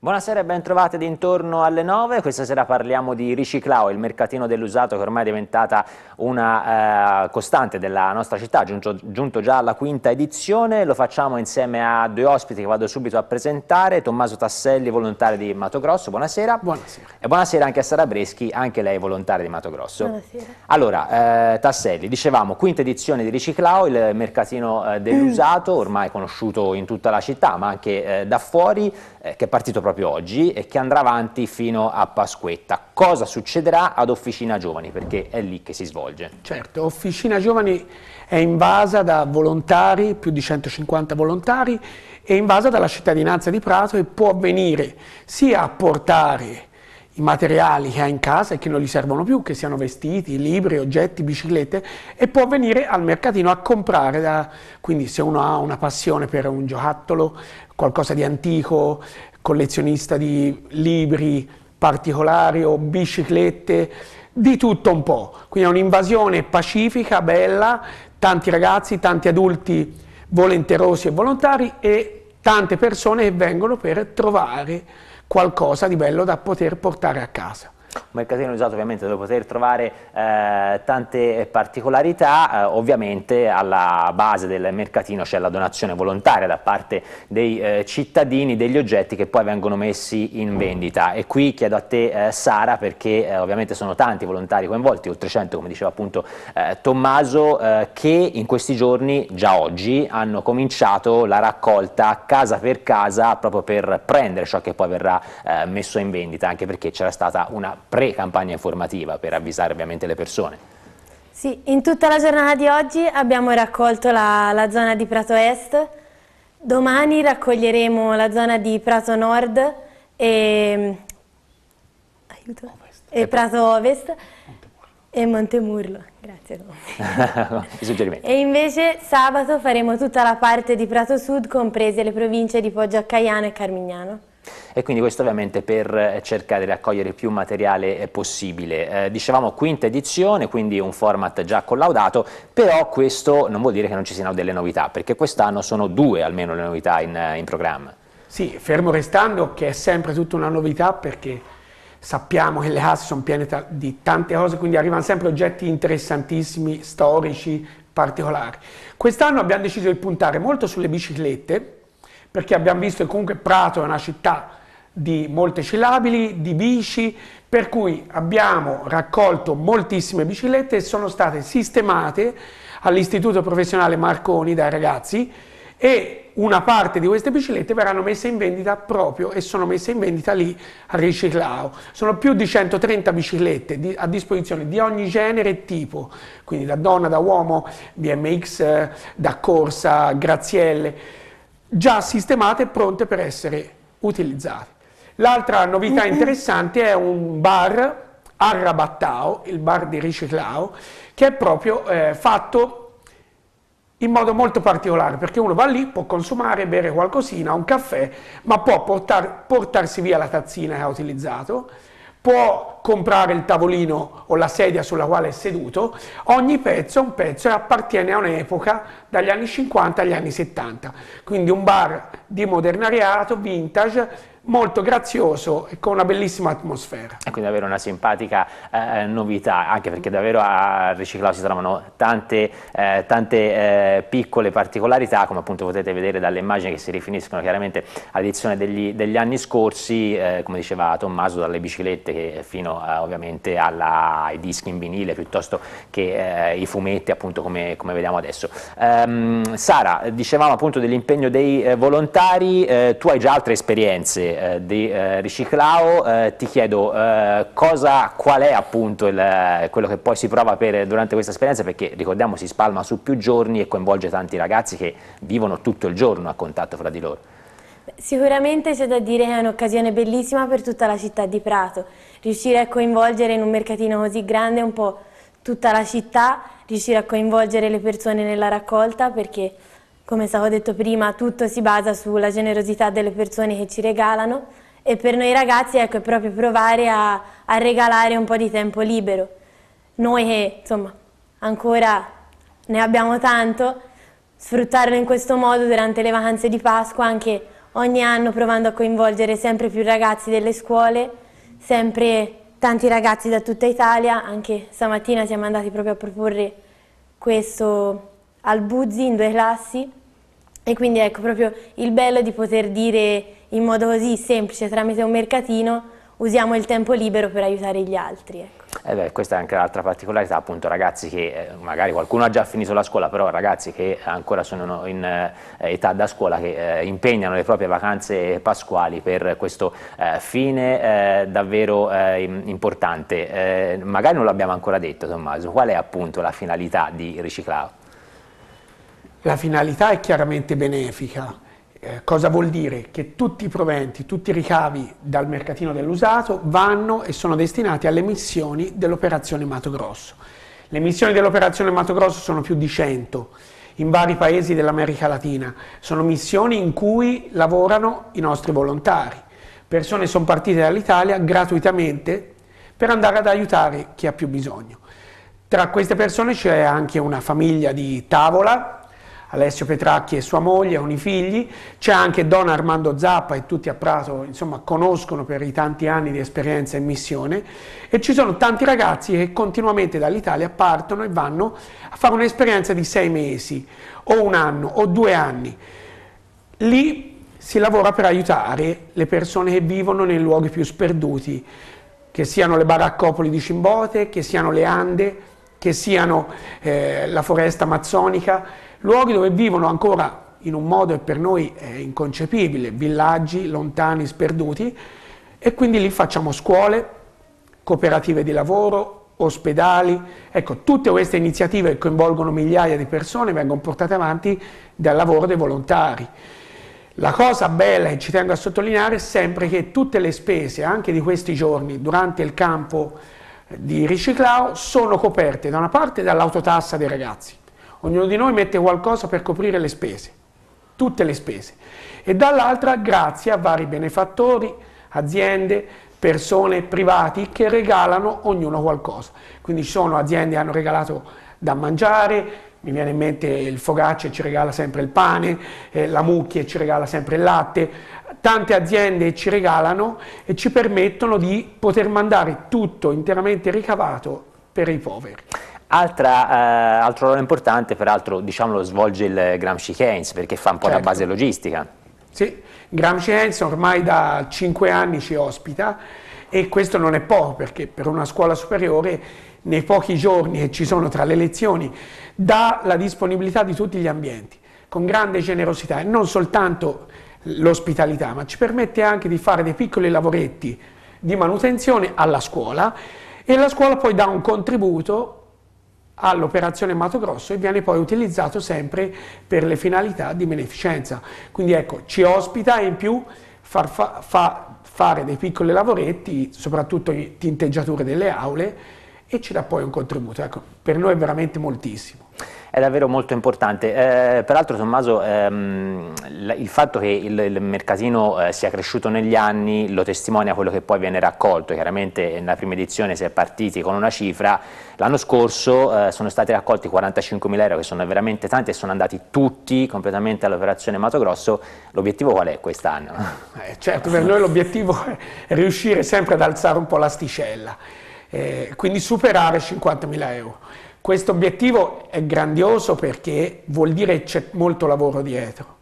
Buonasera e ben trovate d'intorno alle 9, questa sera parliamo di Riciclao, il mercatino dell'usato che ormai è diventata una eh, costante della nostra città, giunto, giunto, già alla quinta edizione, lo facciamo insieme a due ospiti che vado subito a presentare, Tommaso Tasselli, volontario di Mato Grosso, buonasera. Buonasera. E buonasera anche a Sara Breschi, anche lei volontaria di Mato Grosso. Buonasera. Allora, eh, Tasselli, dicevamo quinta edizione di Riciclao, il mercatino eh, dell'usato, ormai conosciuto in tutta la città ma anche eh, da fuori, eh, che è partito proprio proprio oggi e che andrà avanti fino a Pasquetta. Cosa succederà ad Officina Giovani? Perché è lì che si svolge. Certo, Officina Giovani è invasa da volontari, più di 150 volontari, è invasa dalla cittadinanza di Prato e può venire sia a portare i materiali che ha in casa e che non gli servono più, che siano vestiti, libri, oggetti, biciclette, e può venire al mercatino a comprare, da, quindi se uno ha una passione per un giocattolo, qualcosa di antico, collezionista di libri particolari o biciclette, di tutto un po'. Quindi è un'invasione pacifica, bella, tanti ragazzi, tanti adulti volenterosi e volontari e tante persone che vengono per trovare qualcosa di bello da poter portare a casa un mercatino usato ovviamente dove poter trovare eh, tante particolarità, eh, ovviamente alla base del mercatino c'è la donazione volontaria da parte dei eh, cittadini degli oggetti che poi vengono messi in vendita e qui chiedo a te eh, Sara perché eh, ovviamente sono tanti volontari coinvolti, oltre 100 come diceva appunto eh, Tommaso, che in questi giorni, già oggi, hanno cominciato la raccolta casa per casa proprio per prendere ciò che poi verrà messo in vendita, anche perché c'era stata una pre-campagna informativa per avvisare ovviamente le persone. Sì, in tutta la giornata di oggi abbiamo raccolto la, la zona di Prato Est, domani raccoglieremo la zona di Prato Nord e, mm, aiuto, e ecco. Prato Ovest e Montemurlo, grazie. e invece sabato faremo tutta la parte di Prato Sud, comprese le province di Poggio a Caiano e Carmignano e quindi questo ovviamente per eh, cercare di raccogliere più materiale eh, possibile. Eh, dicevamo quinta edizione, quindi un format già collaudato, però questo non vuol dire che non ci siano delle novità, perché quest'anno sono due almeno le novità in, eh, in programma. Sì, fermo restando che è sempre tutta una novità perché sappiamo che le AS sono piene di tante cose, quindi arrivano sempre oggetti interessantissimi, storici, particolari. Quest'anno abbiamo deciso di puntare molto sulle biciclette, perché abbiamo visto che comunque Prato è una città di molte cilabili, di bici, per cui abbiamo raccolto moltissime biciclette e sono state sistemate all'Istituto Professionale Marconi dai ragazzi e una parte di queste biciclette verranno messe in vendita proprio e sono messe in vendita lì a Riciclao. Sono più di 130 biciclette a disposizione di ogni genere e tipo, quindi da donna, da uomo, BMX, eh, da corsa, grazielle già sistemate e pronte per essere utilizzate. L'altra novità interessante è un bar a Rabattao, il bar di Riciclao, che è proprio eh, fatto in modo molto particolare, perché uno va lì, può consumare, bere qualcosina, un caffè, ma può portar, portarsi via la tazzina che ha utilizzato, può comprare il tavolino o la sedia sulla quale è seduto, ogni pezzo è un pezzo e appartiene a un'epoca dagli anni 50 agli anni 70. Quindi un bar di modernariato, vintage, molto grazioso e con una bellissima atmosfera. E quindi davvero una simpatica eh, novità, anche perché davvero a Riciclao si trovano tante, eh, tante eh, piccole particolarità, come appunto potete vedere dalle immagini che si rifiniscono chiaramente all'edizione degli, degli, anni scorsi, eh, come diceva Tommaso, dalle biciclette fino eh, ovviamente alla, ai dischi in vinile, piuttosto che eh, i fumetti appunto come, come vediamo adesso. Ehm, Sara, dicevamo appunto dell'impegno dei volontari, tu hai già altre esperienze eh, di eh, Riciclao, eh, ti chiedo eh, cosa, qual è appunto il, eh, quello che poi si prova per, durante questa esperienza, perché ricordiamo si spalma su più giorni e coinvolge tanti ragazzi che vivono tutto il giorno a contatto fra di loro. Sicuramente c'è da dire che è un'occasione bellissima per tutta la città di Prato, riuscire a coinvolgere in un mercatino così grande un po' tutta la città, riuscire a coinvolgere le persone nella raccolta perché come stavo detto prima, tutto si basa sulla generosità delle persone che ci regalano e per noi ragazzi ecco, è proprio provare a, a regalare un po' di tempo libero. Noi che insomma ancora ne abbiamo tanto, sfruttarlo in questo modo durante le vacanze di Pasqua, anche ogni anno provando a coinvolgere sempre più ragazzi delle scuole, sempre tanti ragazzi da tutta Italia, anche stamattina siamo andati proprio a proporre questo al Buzzi in due classi e quindi ecco proprio il bello di poter dire in modo così semplice tramite un mercatino usiamo il tempo libero per aiutare gli altri. Ecco. Eh beh, questa è anche l'altra particolarità, appunto ragazzi che eh, magari qualcuno ha già finito la scuola, però ragazzi che ancora sono in eh, età da scuola, che eh, impegnano le proprie vacanze pasquali per questo eh, fine eh, davvero importante. magari non l'abbiamo ancora detto Tommaso, qual è appunto la finalità di Riciclao? La finalità è chiaramente benefica. Eh, cosa vuol dire? Che tutti i proventi, tutti i ricavi dal mercatino dell'usato vanno e sono destinati alle missioni dell'operazione Mato Grosso. Le missioni dell'operazione Mato Grosso sono più di 100 in vari paesi dell'America Latina. Sono missioni in cui lavorano i nostri volontari. Persone sono partite dall'Italia gratuitamente per andare ad aiutare chi ha più bisogno. Tra queste persone c'è anche una famiglia di tavola Alessio Petracchi e sua moglie, con i figli, c'è anche Don Armando Zappa e tutti a Prato insomma, conoscono per i tanti anni di esperienza in missione e ci sono tanti ragazzi che continuamente dall'Italia partono e vanno a fare un'esperienza di sei mesi o un anno o due anni. Lì si lavora per aiutare le persone che vivono nei luoghi più sperduti, che siano le baraccopoli di Cimbote, che siano le Ande, che siano eh, la foresta amazzonica, luoghi dove vivono ancora in un modo che per noi è inconcepibile, villaggi lontani, sperduti, e quindi lì facciamo scuole, cooperative di lavoro, ospedali, ecco, tutte queste iniziative che coinvolgono migliaia di persone vengono portate avanti dal lavoro dei volontari. La cosa bella che ci tengo a sottolineare è sempre che tutte le spese, anche di questi giorni, durante il campo di riciclao, sono coperte da una parte dall'autotassa dei ragazzi, Ognuno di noi mette qualcosa per coprire le spese, tutte le spese. E dall'altra grazie a vari benefattori, aziende, persone, privati che regalano ognuno qualcosa. Quindi ci sono aziende che hanno regalato da mangiare, mi viene in mente il Fogacce ci regala sempre il pane, eh, la Mucchia ci regala sempre il latte, tante aziende ci regalano e ci permettono di poter mandare tutto interamente ricavato per i poveri. Altra, eh, altro ruolo importante, peraltro, diciamo, lo svolge il Gramsci Keynes, perché fa un po' certo. da base logistica. Sì, Gramsci Keynes ormai da 5 anni ci ospita e questo non è poco, perché per una scuola superiore nei pochi giorni che ci sono tra le lezioni dà la disponibilità di tutti gli ambienti, con grande generosità e non soltanto l'ospitalità, ma ci permette anche di fare dei piccoli lavoretti di manutenzione alla scuola e la scuola poi dà un contributo all'operazione Mato Grosso e viene poi utilizzato sempre per le finalità di beneficenza. Quindi ecco, ci ospita e in più far fa, fa, fare dei piccoli lavoretti, soprattutto tinteggiature delle aule, e ci dà poi un contributo. Ecco, per noi è veramente moltissimo. È davvero molto importante. Eh, peraltro Tommaso, ehm, il fatto che il, il mercatino eh, sia cresciuto negli anni lo testimonia quello che poi viene raccolto. Chiaramente nella prima edizione si è partiti con una cifra. L'anno scorso eh, sono stati raccolti 45 mila euro, che sono veramente tanti e sono andati tutti completamente all'operazione Mato Grosso. L'obiettivo qual è quest'anno? Eh, certo, per noi l'obiettivo è riuscire sempre ad alzare un po' l'asticella eh, quindi superare 50.000 euro. Questo obiettivo è grandioso perché vuol dire che c'è molto lavoro dietro.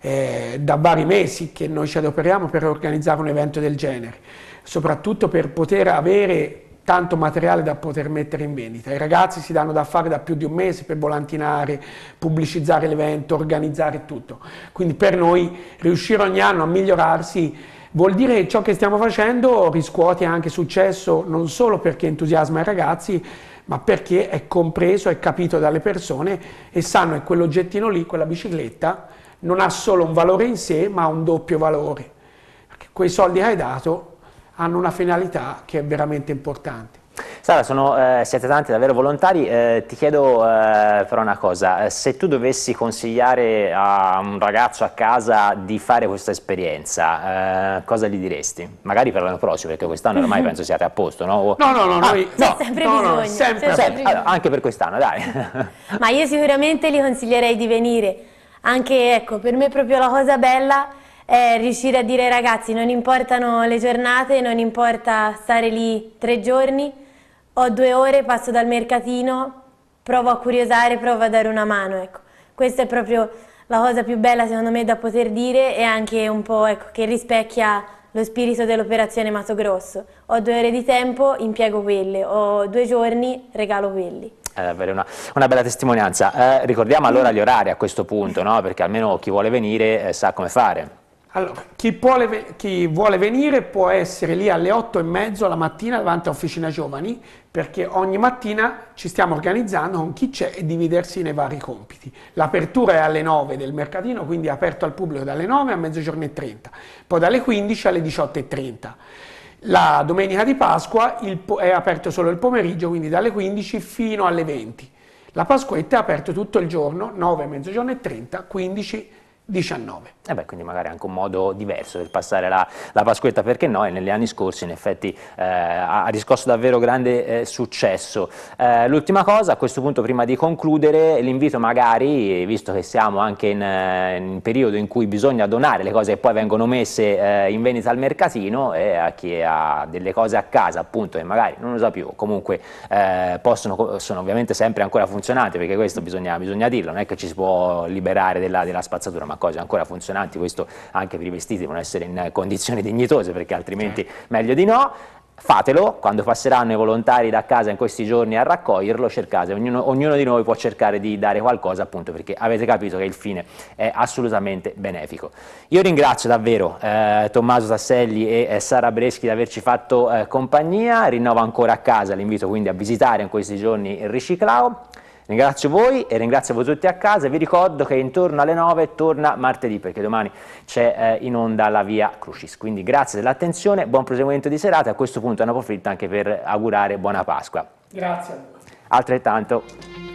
Eh, da vari mesi che noi ci adoperiamo per organizzare un evento del genere, soprattutto per poter avere tanto materiale da poter mettere in vendita. I ragazzi si danno da fare da più di un mese per volantinare, pubblicizzare l'evento, organizzare tutto. Quindi per noi riuscire ogni anno a migliorarsi Vuol dire che ciò che stiamo facendo riscuote anche successo non solo perché entusiasma i ragazzi, ma perché è compreso, è capito dalle persone e sanno che quell'oggettino lì, quella bicicletta, non ha solo un valore in sé, ma ha un doppio valore. Perché quei soldi che hai dato hanno una finalità che è veramente importante. Sara, sono, eh, siete tanti davvero volontari, eh, ti chiedo eh, però una cosa, eh, se tu dovessi consigliare a un ragazzo a casa di fare questa esperienza, eh, cosa gli diresti? Magari per l'anno prossimo, perché quest'anno ormai penso siate a posto, no? O... No, no, no, ah, noi... no, sempre no, bisogno, no, sempre. sempre. Allora, anche per quest'anno, dai. Ma io sicuramente gli consiglierei di venire, anche ecco, per me proprio la cosa bella è riuscire a dire ai ragazzi non importano le giornate, non importa stare lì tre giorni, ho due ore, passo dal mercatino, provo a curiosare, provo a dare una mano, ecco. Questa è proprio la cosa più bella secondo me da poter dire e anche un po' ecco, che rispecchia lo spirito dell'operazione Mato Grosso. Ho due ore di tempo, impiego quelle, ho due giorni, regalo quelli. È davvero una, una bella testimonianza. Eh, ricordiamo allora gli orari a questo punto, no? perché almeno chi vuole venire eh, sa come fare. Allora, chi, vuole, chi, vuole venire può essere lì alle 8 e mezzo la mattina davanti a Officina Giovani perché ogni mattina ci stiamo organizzando con chi c'è e dividersi nei vari compiti. L'apertura è alle 9 del mercatino, quindi è aperto al pubblico dalle 9 a mezzogiorno e 30, poi dalle 15 alle 18 e 30. La domenica di Pasqua è aperto solo il pomeriggio, quindi dalle 15 fino alle 20. La Pasquetta è aperta tutto il giorno, 9, a mezzogiorno e 30, 15 19. E eh beh, quindi magari anche un modo diverso per passare la, la Pasquetta, perché no? E negli anni scorsi in effetti eh, ha riscosso davvero grande eh, successo. Eh, l'ultima cosa, a questo punto prima di concludere, l'invito magari, visto che siamo anche in, eh, in, periodo in cui bisogna donare le cose che poi vengono messe eh, in vendita al mercatino e a chi ha delle cose a casa appunto che magari non lo sa più, comunque possono, sono ovviamente sempre ancora funzionanti, perché questo bisogna, bisogna, dirlo, non è che ci si può liberare della, della spazzatura, ma cose ancora funzionanti, questo anche per i vestiti devono essere in condizioni dignitose perché altrimenti certo. meglio di no, fatelo, quando passeranno i volontari da casa in questi giorni a raccoglierlo, cercate, ognuno, ognuno, di noi può cercare di dare qualcosa appunto perché avete capito che il fine è assolutamente benefico. Io ringrazio davvero eh, Tommaso Tasselli e eh, Sara Breschi di averci fatto eh, compagnia, rinnovo ancora a casa l'invito quindi a visitare in questi giorni il Riciclao. Ringrazio voi e ringrazio voi tutti a casa. Vi ricordo che intorno alle 9 torna martedì perché domani c'è eh, in onda la via Crucis. Quindi grazie dell'attenzione, buon proseguimento di serata. A questo punto ne approfitto anche per augurare buona Pasqua. Grazie. Altrettanto.